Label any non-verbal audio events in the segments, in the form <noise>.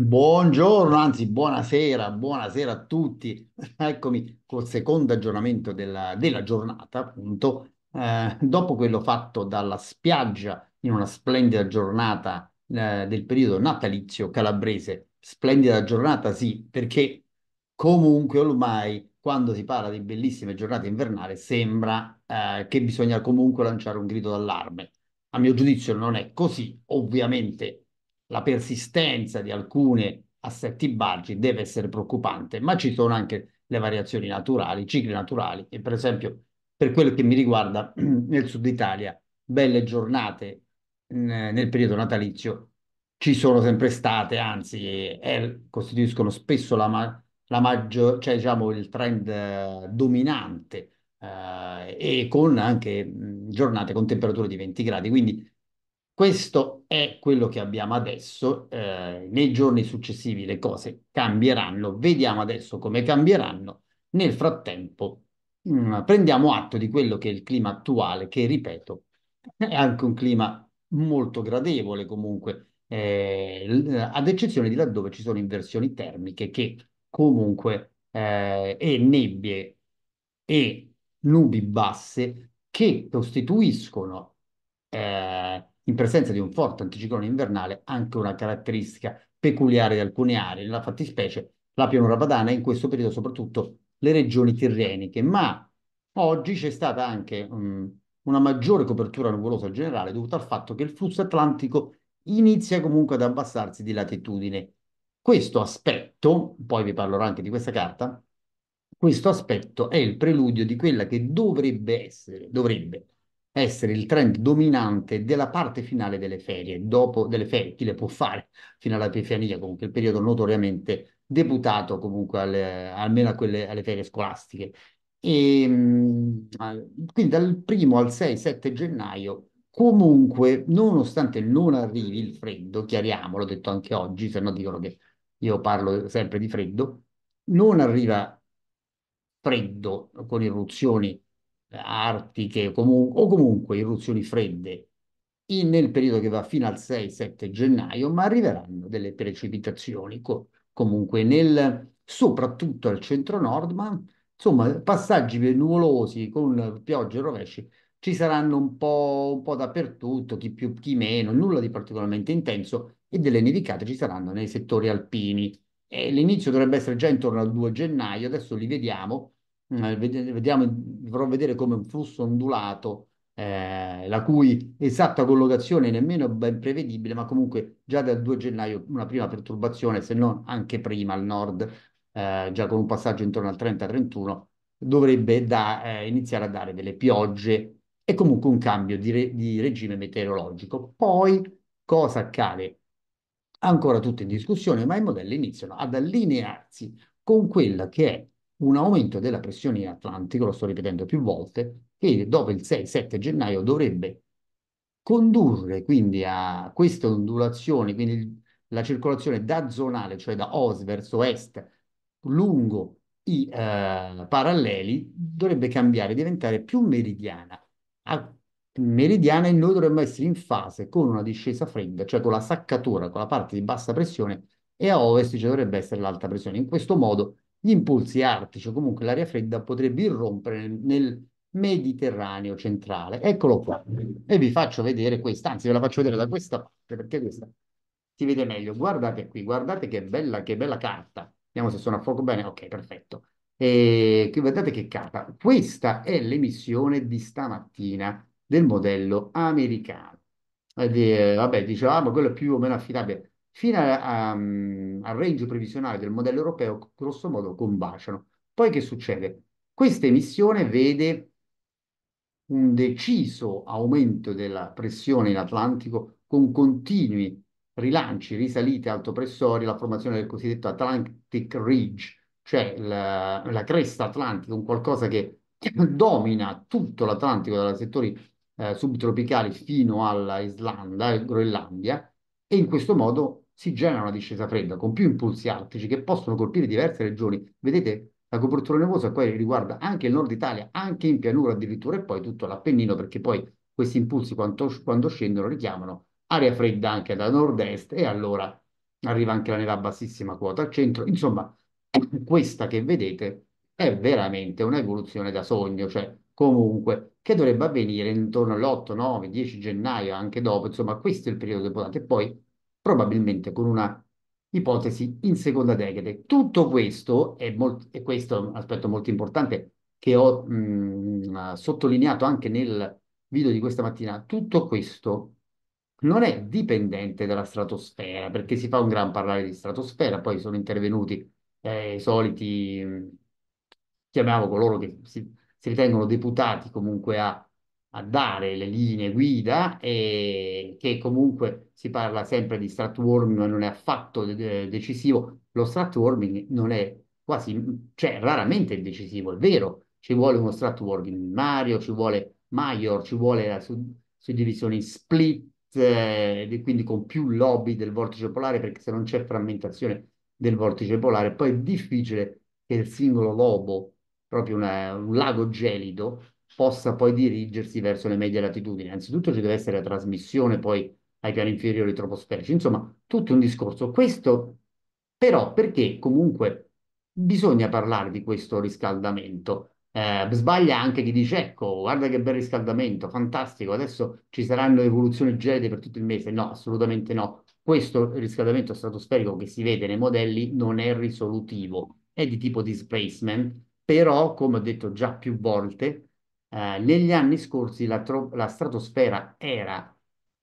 Buongiorno, anzi buonasera, buonasera a tutti. Eccomi col secondo aggiornamento della, della giornata, appunto, eh, dopo quello fatto dalla spiaggia in una splendida giornata eh, del periodo natalizio calabrese. Splendida giornata, sì, perché comunque ormai quando si parla di bellissime giornate invernali sembra eh, che bisogna comunque lanciare un grido d'allarme. A mio giudizio non è così, ovviamente la persistenza di alcuni assetti bulge deve essere preoccupante, ma ci sono anche le variazioni naturali, i cicli naturali e per esempio per quello che mi riguarda <clears throat> nel sud Italia, belle giornate nel periodo natalizio ci sono sempre state, anzi è, costituiscono spesso la, ma la maggior, cioè diciamo il trend eh, dominante eh, e con anche mh, giornate con temperature di 20 gradi, quindi questo è quello che abbiamo adesso, eh, nei giorni successivi le cose cambieranno, vediamo adesso come cambieranno, nel frattempo mh, mm, prendiamo atto di quello che è il clima attuale, che ripeto è anche un clima molto gradevole comunque, eh, ad eccezione di laddove ci sono inversioni termiche che comunque eh, e nebbie e nubi basse che costituiscono eh, in presenza di un forte anticiclone invernale anche una caratteristica peculiare di alcune aree, nella fattispecie la pianura padana e in questo periodo soprattutto le regioni tirreniche, ma oggi c'è stata anche um, una maggiore copertura nuvolosa generale dovuta al fatto che il flusso atlantico inizia comunque ad abbassarsi di latitudine. Questo aspetto, poi vi parlerò anche di questa carta, questo aspetto è il preludio di quella che dovrebbe essere, dovrebbe essere, essere il trend dominante della parte finale delle ferie, dopo delle ferie, chi le può fare fino alla all'Epifania, comunque il periodo notoriamente deputato comunque alle, almeno a quelle, alle ferie scolastiche. E, ehm, quindi dal primo al 6-7 gennaio, comunque, nonostante non arrivi il freddo, chiariamolo, l'ho detto anche oggi, se no dicono che io parlo sempre di freddo, non arriva freddo con irruzioni artiche comu o comunque irruzioni fredde in, nel periodo che va fino al 6-7 gennaio, ma arriveranno delle precipitazioni co comunque nel, soprattutto al centro-nord, ma insomma passaggi nuvolosi con piogge e rovesci ci saranno un po', un po', dappertutto, chi più, chi meno, nulla di particolarmente intenso e delle nevicate ci saranno nei settori alpini. l'inizio dovrebbe essere già intorno al 2 gennaio, adesso li vediamo Mm. Eh, vediamo, dovrò vedere come un flusso ondulato, eh, la cui esatta collocazione nemmeno ben prevedibile, ma comunque già dal 2 gennaio una prima perturbazione, se non anche prima al nord, eh, già con un passaggio intorno al 30-31, dovrebbe da, eh, iniziare a dare delle piogge e comunque un cambio di, re, di regime meteorologico. Poi cosa accade? Ancora tutto in discussione, ma i modelli iniziano ad allinearsi con quella che è un aumento della pressione in Atlantico, lo sto ripetendo più volte, che dopo il 6-7 gennaio dovrebbe condurre quindi a queste ondulazioni, quindi la circolazione da zonale, cioè da ovest verso est, lungo i eh, paralleli, dovrebbe cambiare, diventare più meridiana. A meridiana e noi dovremmo essere in fase con una discesa fredda, cioè con la saccatura, con la parte di bassa pressione, e a ovest ci dovrebbe essere l'alta pressione. In questo modo gli impulsi artici o comunque l'aria fredda potrebbe irrompere nel Mediterraneo centrale. Eccolo qua. E vi faccio vedere questa, anzi ve la faccio vedere da questa parte perché questa si vede meglio. Guardate qui, guardate che bella, che bella carta. Vediamo se sono a fuoco bene. Ok, perfetto. E guardate che carta. Questa è l'emissione di stamattina del modello americano. E, eh, vabbè, dicevamo, ah, quello è più o meno affidabile fino a, a, al range previsionale del modello europeo, grosso modo combaciano. Poi che succede? Questa emissione vede un deciso aumento della pressione in Atlantico con continui rilanci, risalite altopressori, la formazione del cosiddetto Atlantic Ridge, cioè la, la cresta atlantica, un qualcosa che <coughs> domina tutto l'Atlantico, dai settori eh, subtropicali fino all'Islanda, e Groenlandia, e in questo modo si genera una discesa fredda con più impulsi artici che possono colpire diverse regioni. Vedete, la copertura nevosa poi riguarda anche il nord Italia, anche in pianura addirittura e poi tutto l'Appennino, perché poi questi impulsi quando, quando scendono richiamano aria fredda anche da nord-est e allora arriva anche la neve a bassissima quota al centro. Insomma, <coughs> questa che vedete è veramente un'evoluzione da sogno, cioè comunque che dovrebbe avvenire intorno all'8, 9, 10 gennaio, anche dopo, insomma questo è il periodo importante. Poi probabilmente con una ipotesi in seconda decade. Tutto questo, è molt- e questo è un aspetto molto importante che ho mh, mm, sottolineato anche nel video di questa mattina, tutto questo non è dipendente dalla stratosfera, perché si fa un gran parlare di stratosfera, poi sono intervenuti eh, i soliti, mm, chiamiamo coloro che si, si ritengono deputati comunque a a dare le linee guida e che comunque si parla sempre di strat warming, non è affatto de eh, decisivo. Lo strat warming non è quasi, mm, cioè raramente è decisivo, è vero, ci vuole uno strat warming Mario, ci vuole Major, ci vuole la sud suddivisione split, eh, quindi con più lobi del vortice polare, perché se non c'è frammentazione del vortice polare, poi è difficile che il singolo lobo, proprio una, un lago gelido, possa poi dirigersi verso le medie latitudini. Anzitutto ci deve essere la trasmissione poi ai piani inferiori troposferici, insomma, tutto un discorso. Questo però perché comunque bisogna parlare di questo riscaldamento. Eh, sbaglia anche chi dice, ecco, guarda che bel riscaldamento, fantastico, adesso ci saranno evoluzioni gelide per tutto il mese. No, assolutamente no. Questo riscaldamento stratosferico che si vede nei modelli non è risolutivo, è di tipo displacement, però, come ho detto già più volte, eh, negli anni scorsi la, la stratosfera era,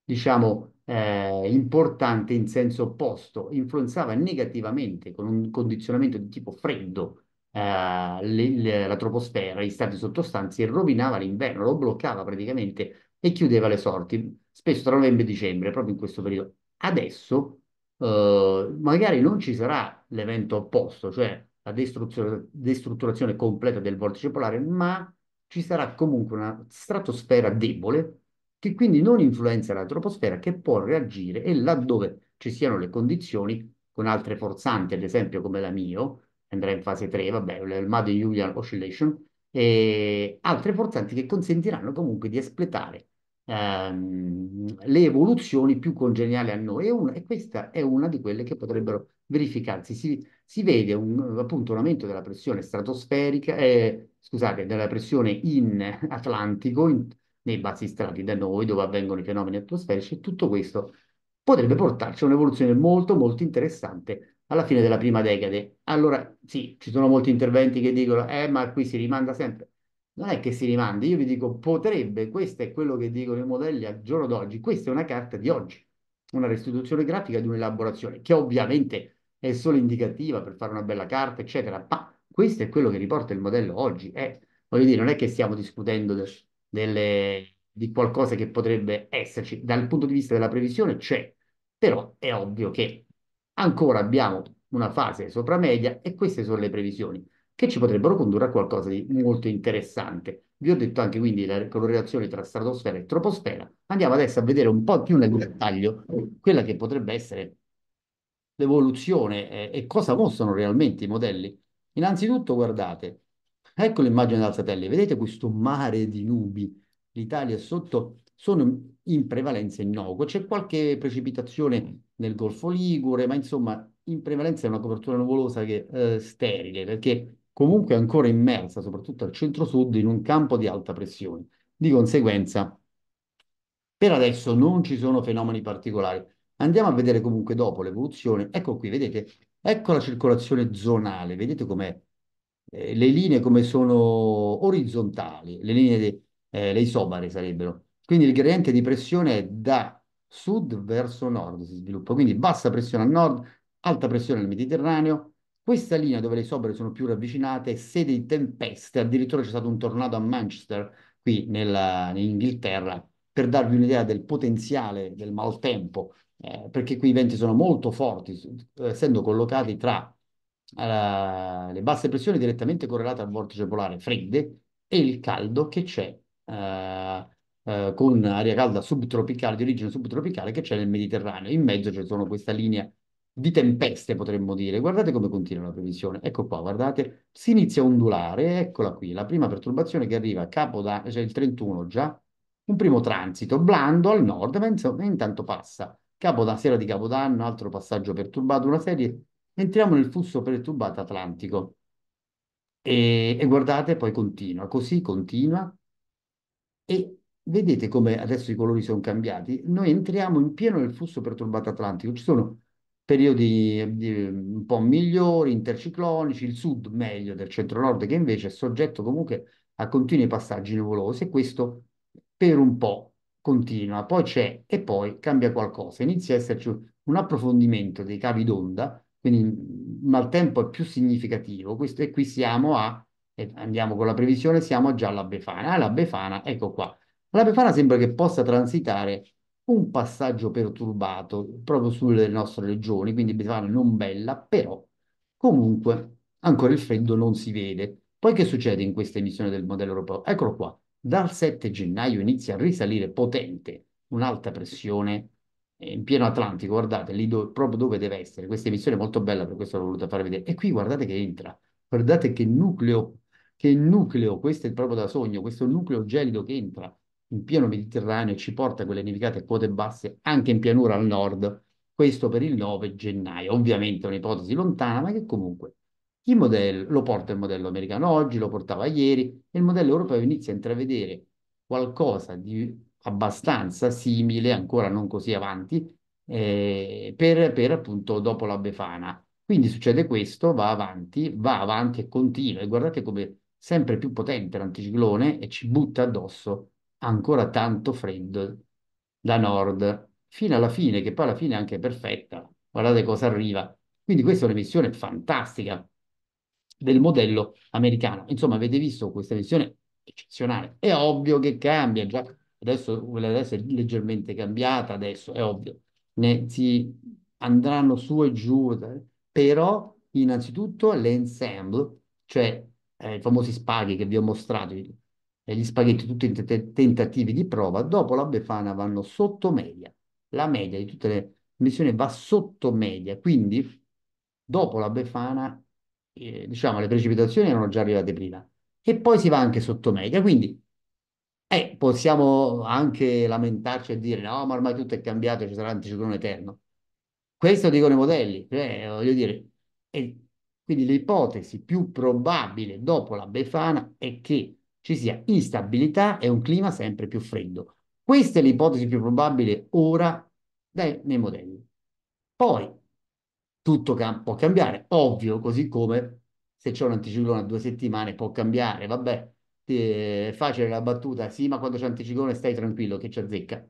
diciamo, eh, importante in senso opposto, influenzava negativamente con un condizionamento di tipo freddo eh, le, le, la troposfera, gli stati sottostanti e rovinava l'inverno, lo bloccava praticamente e chiudeva le sorti, spesso tra novembre e dicembre, proprio in questo periodo. Adesso eh, magari non ci sarà l'evento opposto, cioè la destrutturazione completa del vortice polare, ma ci sarà comunque una stratosfera debole che quindi non influenza la troposfera che può reagire e laddove ci siano le condizioni con altre forzanti, ad esempio come la MIO, andrà in fase 3, vabbè, il Madden-Julian Oscillation, e altre forzanti che consentiranno comunque di espletare ehm, le evoluzioni più congeniali a noi e, una, e, questa è una di quelle che potrebbero verificarsi. Si, si vede un, appunto un aumento della pressione stratosferica, eh, scusate, della pressione in Atlantico, in, nei bassi strati da noi, dove avvengono i fenomeni atmosferici, tutto questo potrebbe portarci a un'evoluzione molto molto interessante alla fine della prima decade. Allora, sì, ci sono molti interventi che dicono, eh, ma qui si rimanda sempre. Non è che si rimanda, io vi dico, potrebbe, questo è quello che dicono i modelli al giorno d'oggi, questa è una carta di oggi, una restituzione grafica di un'elaborazione, che ovviamente è solo indicativa per fare una bella carta, eccetera, ma questo è quello che riporta il modello oggi. Eh, voglio dire, non è che stiamo discutendo de, delle, di qualcosa che potrebbe esserci. Dal punto di vista della previsione c'è, però è ovvio che ancora abbiamo una fase sopra media e queste sono le previsioni che ci potrebbero condurre a qualcosa di molto interessante. Vi ho detto anche quindi la correlazione tra stratosfera e troposfera. Andiamo adesso a vedere un po' più nel dettaglio quella che potrebbe essere l'evoluzione eh, e cosa mostrano realmente i modelli. Innanzitutto, guardate, ecco l'immagine dal satellite, vedete questo mare di nubi, l'Italia è sotto, sono in prevalenza innocuo. C'è qualche precipitazione mm. nel Golfo Ligure, ma insomma in prevalenza è una copertura nuvolosa che eh, sterile, perché comunque è ancora immersa, soprattutto al centro-sud, in un campo di alta pressione. Di conseguenza, per adesso non ci sono fenomeni particolari. Andiamo a vedere comunque dopo l'evoluzione. Ecco qui, vedete, Ecco la circolazione zonale, vedete com'è? Eh, le linee come sono orizzontali, le linee, de, eh, le isobare sarebbero. Quindi il gradiente di pressione è da sud verso nord si sviluppa, quindi bassa pressione a nord, alta pressione nel Mediterraneo. Questa linea dove le isobare sono più ravvicinate è sede di tempeste, addirittura c'è stato un tornado a Manchester, qui nella, in Inghilterra, per darvi un'idea del potenziale del maltempo eh, perché qui i venti sono molto forti, eh, essendo collocati tra uh, le basse pressioni direttamente correlate al vortice polare fredde e il caldo che c'è uh, uh, con aria calda subtropicale, di origine subtropicale, che c'è nel Mediterraneo. In mezzo ci sono questa linea di tempeste, potremmo dire. Guardate come continua la previsione. Ecco qua, guardate, si inizia a ondulare, eccola qui, la prima perturbazione che arriva a Capodanno, cioè il 31 già, un primo transito blando al nord, ma intanto passa Capodanno, sera di Capodanno, altro passaggio perturbato, una serie. Entriamo nel flusso perturbato atlantico. E, e guardate, poi continua, così continua. E vedete come adesso i colori sono cambiati. Noi entriamo in pieno nel flusso perturbato atlantico. Ci sono periodi eh, di, un po' migliori, interciclonici, il sud meglio del centro-nord che invece è soggetto comunque a continui passaggi nuvolosi e questo per un po' continua, poi c'è e poi cambia qualcosa. Inizia a esserci un approfondimento dei cavi d'onda, quindi il maltempo è più significativo. Questo, e qui siamo a, andiamo con la previsione, siamo già alla Befana. Alla ah, Befana, ecco qua. La Befana sembra che possa transitare un passaggio perturbato proprio sulle nostre regioni, quindi Befana non bella, però comunque ancora il freddo non si vede. Poi che succede in questa emissione del modello europeo? Eccolo qua. Dal 7 gennaio inizia a risalire potente un'alta pressione eh, in pieno Atlantico, guardate, lì dove, proprio dove deve essere. Questa emissione è molto bella, per questo l'ho voluta far vedere. E qui guardate che entra, guardate che nucleo, che nucleo, questo è proprio da sogno, questo nucleo gelido che entra in pieno Mediterraneo e ci porta a quelle nevicate a quote basse anche in pianura al nord, questo per il 9 gennaio. Ovviamente è un'ipotesi lontana, ma che comunque modello, lo porta il modello americano oggi, lo portava ieri, e il modello europeo inizia a intravedere qualcosa di abbastanza simile, ancora non così avanti, eh, per, per appunto dopo la Befana. Quindi succede questo, va avanti, va avanti e continua. E guardate come sempre più potente l'anticiclone e ci butta addosso ancora tanto freddo da nord, fino alla fine, che poi alla fine è anche perfetta. Guardate cosa arriva. Quindi questa è un'emissione fantastica del modello americano. Insomma, avete visto questa versione eccezionale. È ovvio che cambia, già adesso quella di è leggermente cambiata, adesso è ovvio. Ne, si andranno su e giù, eh. però innanzitutto l'ensemble, cioè eh, i famosi spaghi che vi ho mostrato, eh, gli spaghetti tutti in tentativi di prova, dopo la Befana vanno sotto media. La media di tutte le missioni va sotto media, quindi dopo la Befana eh, diciamo, le precipitazioni erano già arrivate prima. E poi si va anche sotto media, quindi eh, possiamo anche lamentarci e dire no, ma ormai tutto è cambiato, ci sarà l'anticiclone eterno. Questo dicono i modelli, cioè, voglio dire, è, quindi l'ipotesi più probabile dopo la Befana è che ci sia instabilità e un clima sempre più freddo. Questa è l'ipotesi più probabile ora dai, nei modelli. Poi tutto può cambiare. Ovvio, così come se c'è un anticiclone a due settimane può cambiare, vabbè, è eh, facile la battuta, sì, ma quando c'è anticiclone stai tranquillo che ci azzecca.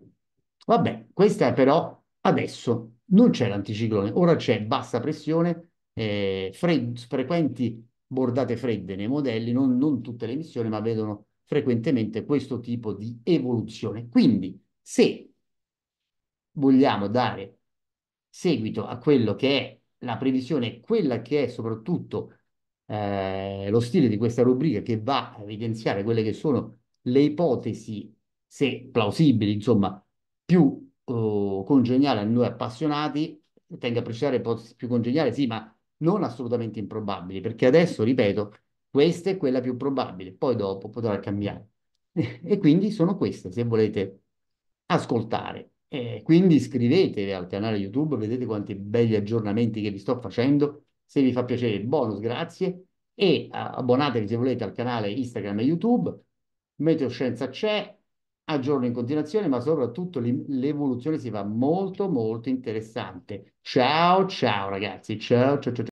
Vabbè, questa però adesso non c'è l'anticiclone, ora c'è bassa pressione, eh, fred- frequenti bordate fredde nei modelli, non, non tutte le missioni, ma vedono frequentemente questo tipo di evoluzione. Quindi, se vogliamo dare seguito a quello che è la previsione, è quella che è soprattutto eh, lo stile di questa rubrica che va a evidenziare quelle che sono le ipotesi, se plausibili, insomma, più eh, congeniali a noi appassionati, tenga a precisare ipotesi più congeniali, sì, ma non assolutamente improbabili, perché adesso, ripeto, questa è quella più probabile, poi dopo potrà cambiare. <laughs> e quindi sono queste, se volete ascoltare. E quindi iscrivetevi al canale YouTube, vedete quanti belli aggiornamenti che vi sto facendo. Se vi fa piacere, bonus, grazie. E abbonatevi se volete al canale Instagram e YouTube. Meteoscienza c'è, aggiorno in continuazione, ma soprattutto l'evoluzione si fa molto molto interessante. Ciao ciao ragazzi, ciao ciao ciao.